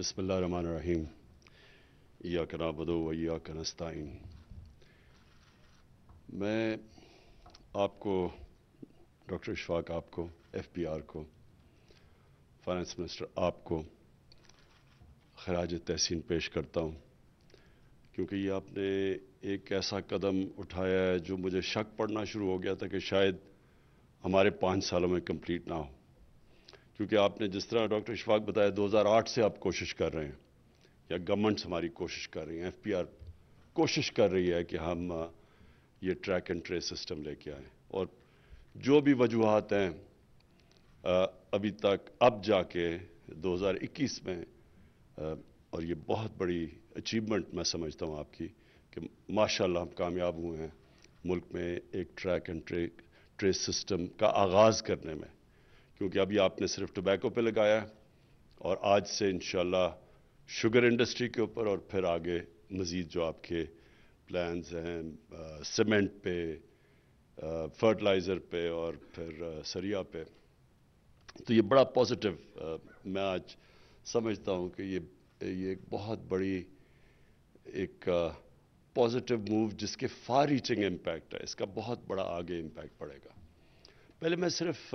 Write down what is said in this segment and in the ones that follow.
बसमीम या कराबदो या نستعين मैं आपको डॉक्टर इशफाक आपको एफ पी आर को फाइनेंस मिनिस्टर आपको खराज तहसीन पेश करता हूँ क्योंकि ये आपने एक ऐसा कदम उठाया है जो मुझे शक पड़ना शुरू हो गया था कि शायद हमारे पाँच सालों में कंप्लीट ना हो क्योंकि आपने जिस तरह डॉक्टर इशफाक बताया 2008 से आप कोशिश कर रहे हैं या गवर्नमेंट्स हमारी कोशिश कर रही हैं एफपीआर कोशिश कर रही है कि हम ये ट्रैक एंड ट्रेस सिस्टम लेके आए और जो भी वजूहत हैं अभी तक अब जाके 2021 में और ये बहुत बड़ी अचीवमेंट मैं समझता हूँ आपकी कि माशाल्लाह हम कामयाब हुए हैं मुल्क में एक track and tre trace system का आगाज़ करने में क्योंकि अभी आपने सिर्फ टोबैको पे लगाया है और आज से इन शुगर इंडस्ट्री के ऊपर और फिर आगे मज़ीद जो आपके प्लान्स हैं सीमेंट पे फर्टिलाइज़र पे और फिर आ, सरिया पे तो ये बड़ा पॉजिटिव मैं आज समझता हूँ कि ये ये एक बहुत बड़ी एक पॉजिटिव मूव जिसके फार रीचिंग इम्पैक्ट है इसका बहुत बड़ा आगे इम्पैक्ट पड़ेगा पहले मैं सिर्फ़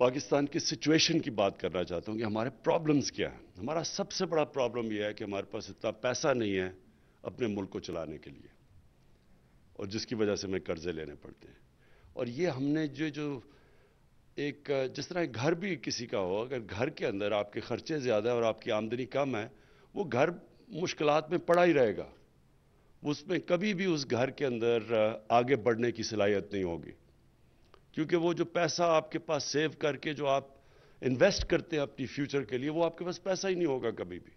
पाकिस्तान की सिचुएशन की बात करना चाहता हूँ कि हमारे प्रॉब्लम्स क्या हैं हमारा सबसे बड़ा प्रॉब्लम यह है कि हमारे पास इतना पैसा नहीं है अपने मुल्क को चलाने के लिए और जिसकी वजह से हमें कर्जे लेने पड़ते हैं और ये हमने जो जो एक जिस तरह घर भी किसी का हो अगर घर के अंदर आपके खर्चे ज़्यादा है और आपकी आमदनी कम है वो घर मुश्किल में पड़ा ही रहेगा उसमें कभी भी उस घर के अंदर आगे बढ़ने की सलाहियत नहीं होगी क्योंकि वो जो पैसा आपके पास सेव करके जो आप इन्वेस्ट करते हैं अपनी फ्यूचर के लिए वो आपके पास पैसा ही नहीं होगा कभी भी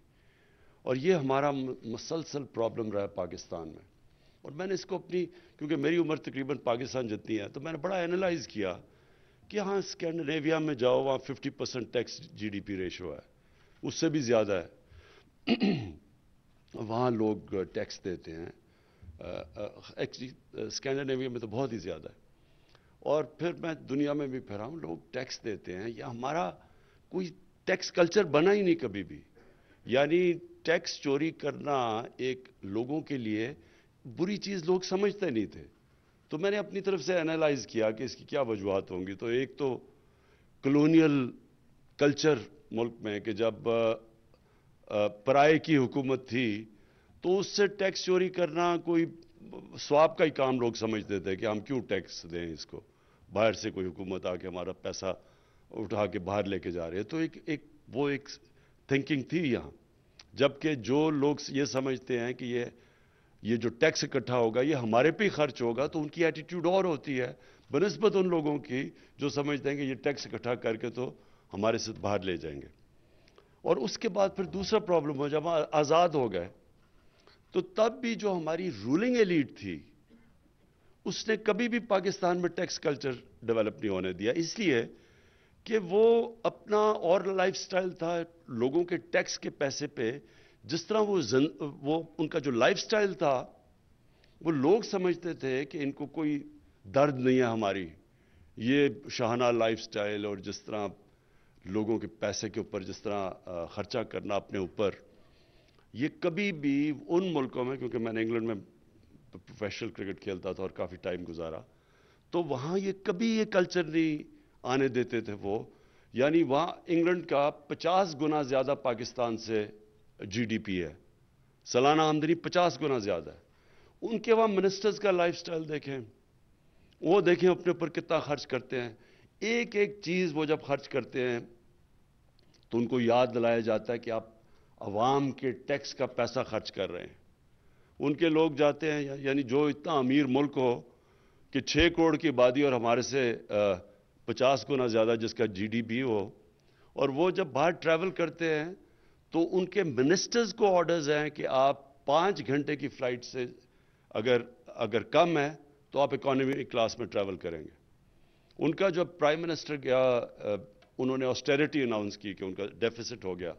और ये हमारा मसलसल प्रॉब्लम रहा है पाकिस्तान में और मैंने इसको अपनी क्योंकि मेरी उम्र तकरीबन पाकिस्तान जितनी है तो मैंने बड़ा एनालाइज किया कि हाँ स्कैंडनेविया में जाओ वहाँ fifty percent tax G D P ratio है उससे भी ज़्यादा है वहाँ लोग टैक्स देते हैं एक्चुअली स्कैंडनेविया में तो बहुत ही ज़्यादा है और फिर मैं दुनिया में भी फिर हूं लोग टैक्स देते हैं या हमारा कोई टैक्स कल्चर बना ही नहीं कभी भी यानी टैक्स चोरी करना एक लोगों के लिए बुरी चीज़ लोग समझते नहीं थे तो मैंने अपनी तरफ से एनालाइज किया कि इसकी क्या वजूहत होंगी तो एक तो कलोनियल कल्चर मुल्क में कि जब पराए की हुकूमत थी तो उससे टैक्स चोरी करना कोई स्वाब का ही काम लोग समझते थे कि हम क्यों टैक्स दें इसको बाहर से कोई हुकूमत आके हमारा पैसा उठा के बाहर लेके जा रहे हैं तो एक एक वो एक थिंकिंग थी यहाँ जबकि जो लोग ये समझते हैं कि ये ये जो टैक्स इकट्ठा होगा ये हमारे पे खर्च होगा तो उनकी एटीट्यूड और होती है बनस्बत उन लोगों की जो समझते हैं कि ये टैक्स इकट्ठा करके तो हमारे से बाहर ले जाएंगे और उसके बाद फिर दूसरा प्रॉब्लम हो जब आज़ाद हो गए तो तब भी जो हमारी रूलिंग एलीट थी उसने कभी भी पाकिस्तान में टैक्स कल्चर डेवलप नहीं होने दिया इसलिए कि वो अपना और लाइफस्टाइल था लोगों के टैक्स के पैसे पे जिस तरह वो जन, वो उनका जो लाइफस्टाइल था वो लोग समझते थे कि इनको कोई दर्द नहीं है हमारी ये शाहाना लाइफस्टाइल और जिस तरह लोगों के पैसे के ऊपर जिस तरह खर्चा करना अपने ऊपर ये कभी भी उन मुल्कों में क्योंकि मैंने इंग्लैंड में प्रोफेशनल क्रिकेट खेलता था और काफ़ी टाइम गुजारा तो वहाँ ये कभी ये कल्चर नहीं आने देते थे वो यानी वहाँ इंग्लैंड का 50 गुना ज़्यादा पाकिस्तान से जीडीपी है सालाना आमदनी 50 गुना ज़्यादा है उनके वहाँ मिनिस्टर्स का लाइफस्टाइल देखें वो देखें अपने ऊपर कितना खर्च करते हैं एक एक चीज़ वो जब खर्च करते हैं तो उनको याद दिलाया जाता है कि आप अवाम के टैक्स का पैसा खर्च कर रहे हैं उनके लोग जाते हैं या, यानी जो इतना अमीर मुल्क हो कि छः करोड़ की आबादी और हमारे से पचास गुना ज़्यादा जिसका जीडीपी हो और वो जब बाहर ट्रैवल करते हैं तो उनके मिनिस्टर्स को ऑर्डर्स हैं कि आप पाँच घंटे की फ़्लाइट से अगर अगर कम है तो आप इकोनॉमी क्लास में ट्रैवल करेंगे उनका जब प्राइम मिनिस्टर गया उन्होंने ऑस्टेरिटी अनाउंस की कि उनका डेफिसिट हो गया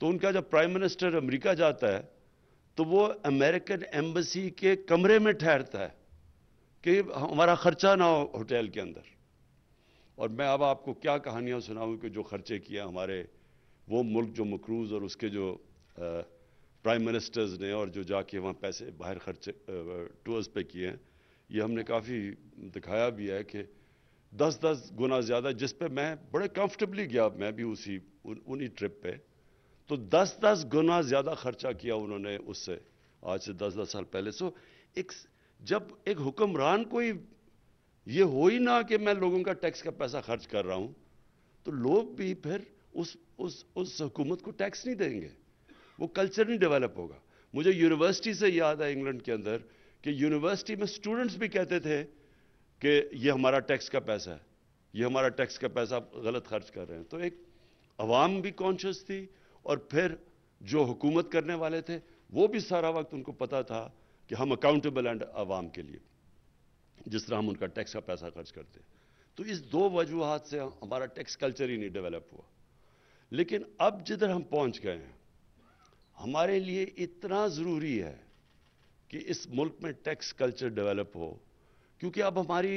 तो उनका जब प्राइम मिनिस्टर अमेरिका जाता है तो वो अमेरिकन एम्बेसी के कमरे में ठहरता है कि हमारा खर्चा ना हो होटल के अंदर और मैं अब आपको क्या कहानियाँ सुनाऊँ कि जो खर्चे किए हमारे वो मुल्क जो मकरूज़ और उसके जो प्राइम मिनिस्टर्स ने और जो जाके वहाँ पैसे बाहर खर्चे टूर्स पे किए हैं ये हमने काफ़ी दिखाया भी है कि दस दस गुना ज़्यादा जिस पे मैं बड़े कंफर्टेबली गया मैं भी उसी उन, उन्हीं ट्रिप पे तो दस दस गुना ज़्यादा खर्चा किया उन्होंने उससे आज से दस दस साल पहले सो एक जब एक हुक्मरान कोई ये हो ही ना कि मैं लोगों का टैक्स का पैसा खर्च कर रहा हूं तो लोग भी फिर उस उस उस हुकूमत को टैक्स नहीं देंगे वो कल्चर नहीं डेवलप होगा मुझे यूनिवर्सिटी से याद है इंग्लैंड के अंदर कि यूनिवर्सिटी में स्टूडेंट्स भी कहते थे कि ये हमारा टैक्स का पैसा है ये हमारा टैक्स का पैसा गलत खर्च कर रहे हैं तो एक आवाम भी कॉन्शियस थी और फिर जो हुकूमत करने वाले थे वो भी सारा वक्त उनको पता था कि हम अकाउंटेबल एंड आवाम के लिए जिस तरह हम उनका टैक्स का पैसा खर्च करते तो इस दो वजूहत से हमारा टैक्स कल्चर ही नहीं डेवलप हुआ लेकिन अब जिधर हम पहुंच गए हैं हमारे लिए इतना ज़रूरी है कि इस मुल्क में टैक्स कल्चर डेवलप हो क्योंकि अब हमारी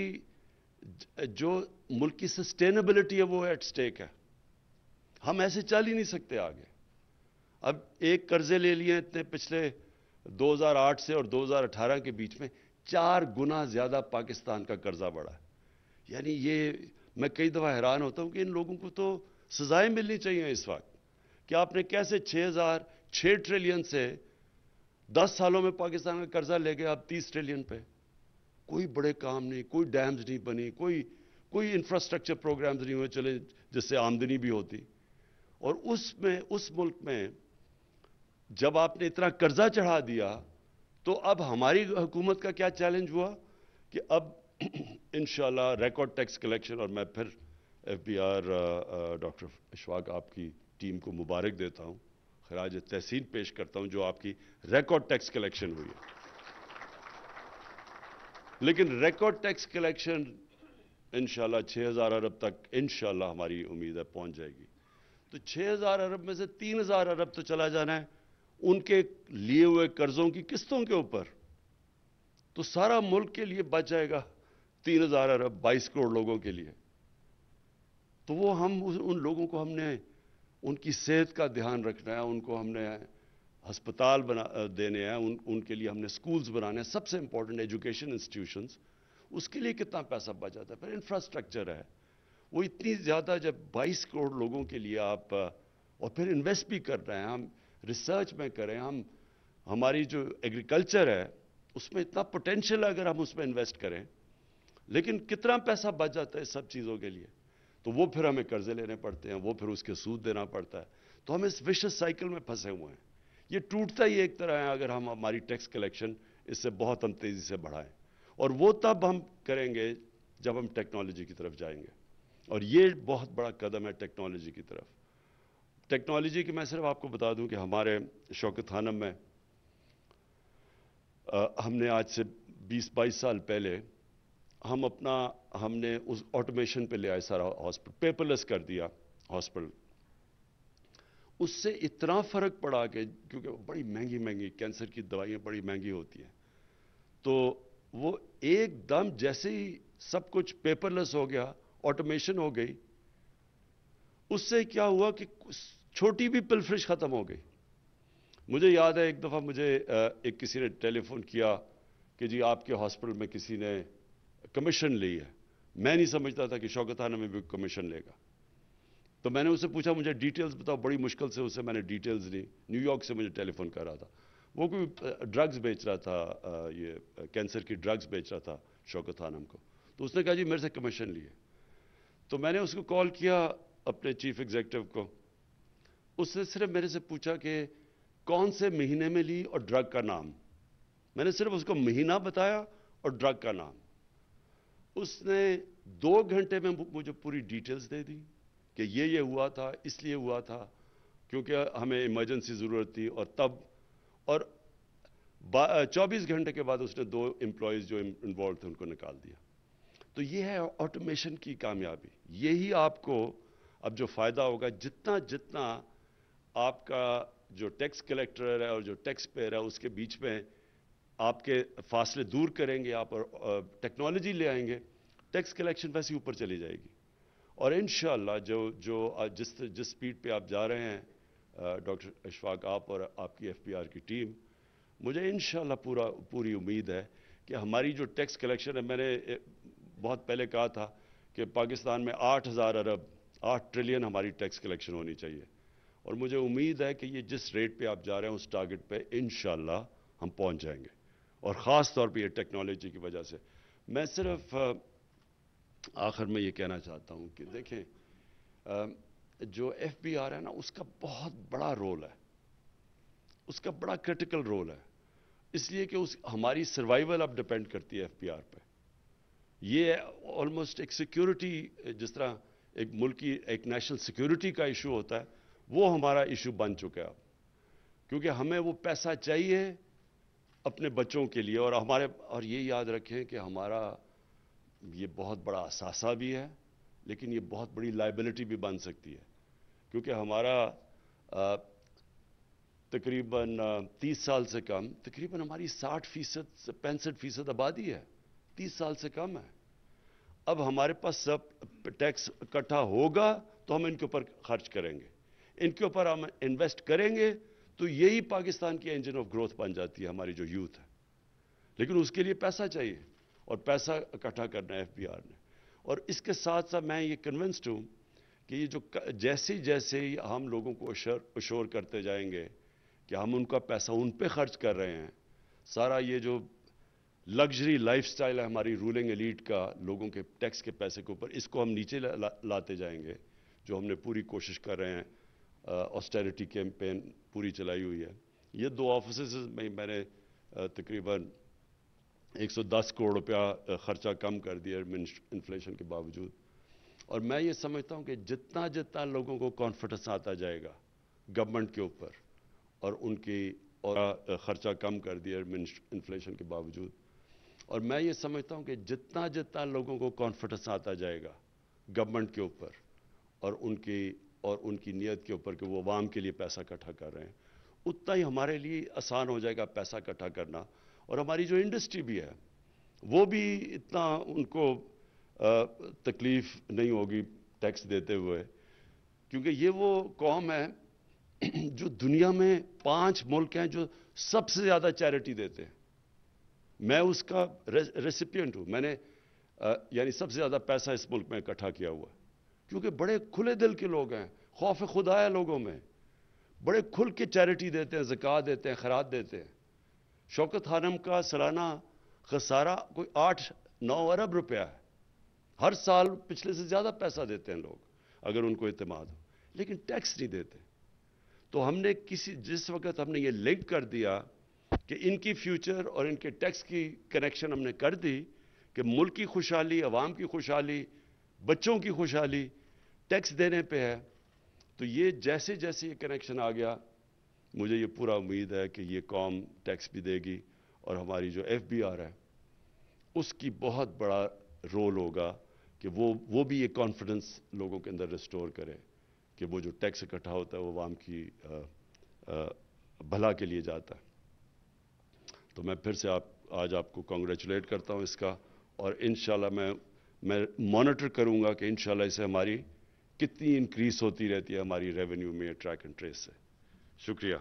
जो मुल्क की सस्टेनेबिलिटी है वो एट स्टेक है हम ऐसे चल ही नहीं सकते आगे अब एक कर्जे ले लिए इतने पिछले 2008 से और 2018 के बीच में चार गुना ज़्यादा पाकिस्तान का कर्जा बढ़ा यानी ये मैं कई दफ़ा हैरान होता हूँ कि इन लोगों को तो सज़ाएं मिलनी चाहिए इस वक्त कि आपने कैसे छः हज़ार छः ट्रिलियन से दस सालों में पाकिस्तान का कर्जा ले गए आप तीस ट्रिलियन पे कोई बड़े काम नहीं कोई डैम्स नहीं बनी कोई कोई इंफ्रास्ट्रक्चर प्रोग्राम्स नहीं हुए चले जिससे आमदनी भी होती और उसमें उस मुल्क में जब आपने इतना कर्जा चढ़ा दिया तो अब हमारी हुकूमत का क्या चैलेंज हुआ कि अब इनशाला रिकॉर्ड टैक्स कलेक्शन और मैं फिर F B R doctor Ishfaq आपकी टीम को मुबारक देता हूँ खराज तहसीन पेश करता हूँ जो आपकी रिकॉर्ड टैक्स कलेक्शन हुई है लेकिन रिकॉर्ड टैक्स कलेक्शन इनशाला छः हज़ार अरब तक इन हमारी उम्मीद है पहुँच जाएगी तो छः हज़ार अरब में से तीन हज़ार अरब तो चला जाना है उनके लिए हुए कर्जों की किस्तों के ऊपर तो सारा मुल्क के लिए बच जाएगा तीन हजार अरब बाईस करोड़ लोगों के लिए तो वो हम उन लोगों को हमने उनकी सेहत का ध्यान रखना है उनको हमने अस्पताल बना देने हैं उन उनके लिए हमने स्कूल्स बनाने हैं सबसे इंपॉर्टेंट एजुकेशन इंस्टीट्यूशंस उसके लिए कितना पैसा बच जाता है फिर इंफ्रास्ट्रक्चर है वो इतनी ज़्यादा जब 22 करोड़ लोगों के लिए आप और फिर इन्वेस्ट भी कर रहे हैं हम रिसर्च में करें हम हमारी जो एग्रीकल्चर है उसमें इतना पोटेंशियल है अगर हम उसमें इन्वेस्ट करें लेकिन कितना पैसा बच जाता है सब चीज़ों के लिए तो वो फिर हमें कर्जे लेने पड़ते हैं वो फिर उसके सूद देना पड़ता है तो हम इस विशेष साइकिल में फंसे हुए हैं ये टूटता ही एक तरह है अगर हम हमारी टैक्स कलेक्शन इससे बहुत हम तेज़ी से बढ़ाएं और वो तब हम करेंगे जब हम टेक्नोलॉजी की तरफ जाएंगे और ये बहुत बड़ा कदम है टेक्नोलॉजी की तरफ टेक्नोलॉजी की मैं सिर्फ आपको बता दूं कि हमारे शौकत खानम में आ, हमने आज से 20-22 साल पहले हम अपना हमने उस ऑटोमेशन पे ले आए सारा हॉस्पिटल पेपरलेस कर दिया हॉस्पिटल उससे इतना फ़र्क पड़ा कि क्योंकि बड़ी महंगी महंगी कैंसर की दवाइयां बड़ी महंगी होती हैं तो वो एकदम जैसे ही सब कुछ पेपरलेस हो गया ऑटोमेशन हो गई उससे क्या हुआ कि छोटी भी पिलफ्रिश ख़त्म हो गई मुझे याद है एक दफ़ा मुझे एक किसी ने टेलीफोन किया कि जी आपके हॉस्पिटल में किसी ने कमीशन ली है मैं नहीं समझता था कि शौकताना में भी कमीशन लेगा तो मैंने उसे पूछा मुझे डिटेल्स बताओ बड़ी मुश्किल से उसे मैंने डिटेल्स ली न्यूयॉर्क से मुझे टेलीफोन कर रहा था वो कोई ड्रग्स बेच रहा था ये कैंसर की ड्रग्स बेच रहा था शौकत खानम को तो उसने कहा जी मेरे से कमीशन लिए तो मैंने उसको कॉल किया अपने चीफ एग्जेक्टिव को उसने सिर्फ मेरे से पूछा कि कौन से महीने में ली और ड्रग का नाम मैंने सिर्फ उसको महीना बताया और ड्रग का नाम उसने दो घंटे में मुझे पूरी डिटेल्स दे दी कि ये ये हुआ था इसलिए हुआ था क्योंकि हमें इमरजेंसी ज़रूरत थी और तब और 24 घंटे के बाद उसने दो एम्प्लॉयज़ जो इन्वॉल्व थे उनको निकाल दिया तो ये है ऑटोमेशन की कामयाबी यही आपको अब जो फ़ायदा होगा जितना जितना आपका जो टैक्स कलेक्टर है और जो टैक्स पेयर है उसके बीच में आपके फासले दूर करेंगे आप और टेक्नोलॉजी ले आएंगे टैक्स कलेक्शन वैसे ऊपर चली जाएगी और इन जो जो जिस जिस स्पीड पे आप जा रहे हैं डॉक्टर अशफाक आप और आपकी एफपीआर की टीम मुझे इन पूरा पूरी उम्मीद है कि हमारी जो टैक्स कलेक्शन है मैंने बहुत पहले कहा था कि पाकिस्तान में आठ हज़ार अरब आठ ट्रिलियन हमारी टैक्स कलेक्शन होनी चाहिए और मुझे उम्मीद है कि ये जिस रेट पे आप जा रहे हैं उस टारगेट पे इन हम पहुंच जाएंगे और ख़ास तौर पे ये टेक्नोलॉजी की वजह से मैं सिर्फ आखिर में ये कहना चाहता हूँ कि देखें जो एफ बी आर है ना उसका बहुत बड़ा रोल है उसका बड़ा क्रिटिकल रोल है इसलिए कि उस हमारी सर्वाइवल अब डिपेंड करती है एफ बी आर पर ये ऑलमोस्ट एक सिक्योरिटी जिस तरह एक मुल्क की एक नेशनल सिक्योरिटी का इशू होता है वो हमारा इशू बन चुका है अब क्योंकि हमें वो पैसा चाहिए अपने बच्चों के लिए और हमारे और ये याद रखें कि हमारा ये बहुत बड़ा असासा भी है लेकिन ये बहुत बड़ी लाइबिलिटी भी बन सकती है क्योंकि हमारा तकरीबन तीस साल से कम तकरीबन हमारी साठ फीसद पैंसठ फीसद आबादी है तीस साल से कम है अब हमारे पास सब टैक्स इकट्ठा होगा तो हम इनके ऊपर खर्च करेंगे इनके ऊपर हम इन्वेस्ट करेंगे तो यही पाकिस्तान की इंजन ऑफ ग्रोथ बन जाती है हमारी जो यूथ है लेकिन उसके लिए पैसा चाहिए और पैसा इकट्ठा करना है एफ ने और इसके साथ साथ मैं ये कन्विंस्ड हूँ कि ये जो जैसे जैसे ही हम लोगों को अशोर करते जाएंगे कि हम उनका पैसा उन पर खर्च कर रहे हैं सारा ये जो लग्जरी लाइफस्टाइल है हमारी रूलिंग एलीट का लोगों के टैक्स के पैसे के ऊपर इसको हम नीचे ला, ला, लाते जाएंगे जो हमने पूरी कोशिश कर रहे हैं ऑस्टेरिटी कैंपेन पूरी चलाई हुई है ये दो ऑफिस में मैंने तकरीबन 110 करोड़ रुपया ख़र्चा कम कर दिया इन्फ्लेशन के बावजूद और मैं ये समझता हूँ कि जितना जितना लोगों को कॉन्फिडेंस आता जाएगा गवर्नमेंट के ऊपर और उनकी और ख़र्चा कम कर दिया इन्फ्लेशन के बावजूद और मैं ये समझता हूँ कि जितना जितना लोगों को कॉन्फिडेंस आता जाएगा गवर्नमेंट के ऊपर और उनकी और उनकी नीयत के ऊपर कि वो आवाम के लिए पैसा इकट्ठा कर रहे हैं उतना ही हमारे लिए आसान हो जाएगा पैसा इकट्ठा करना और हमारी जो इंडस्ट्री भी है वो भी इतना उनको तकलीफ नहीं होगी टैक्स देते हुए क्योंकि ये वो कौम है जो दुनिया में पांच मुल्क हैं जो सबसे ज़्यादा चैरिटी देते हैं मैं उसका रे, रेसिपियंट हूँ मैंने यानी सबसे ज़्यादा पैसा इस मुल्क में इकट्ठा किया हुआ क्योंकि बड़े खुले दिल के लोग हैं खौफ खुदा है लोगों में बड़े खुल के चैरिटी देते हैं जक़ा देते हैं खराद देते हैं शौकत हानम का सालाना खसारा कोई आठ नौ अरब रुपया है हर साल पिछले से ज़्यादा पैसा देते हैं लोग अगर उनको इतमाद हो लेकिन टैक्स नहीं देते तो हमने किसी जिस वक्त हमने ये लिंक कर दिया कि इनकी फ्यूचर और इनके टैक्स की कनेक्शन हमने कर दी कि मुल्क की खुशहाली आवाम की खुशहाली बच्चों की खुशहाली टैक्स देने पे है तो ये जैसे जैसे ये कनेक्शन आ गया मुझे ये पूरा उम्मीद है कि ये कॉम टैक्स भी देगी और हमारी जो एफ बी आर है उसकी बहुत बड़ा रोल होगा कि वो वो भी ये कॉन्फिडेंस लोगों के अंदर रिस्टोर करे कि वो जो टैक्स इकट्ठा होता है वो आवाम की आ, आ, भला के लिए जाता है तो मैं फिर से आप आज आपको कॉन्ग्रेचुलेट करता हूँ इसका और इन मैं मैं मॉनिटर करूँगा कि इन इसे हमारी कितनी इंक्रीज होती रहती है हमारी रेवेन्यू में ट्रैक एंड ट्रेस से शुक्रिया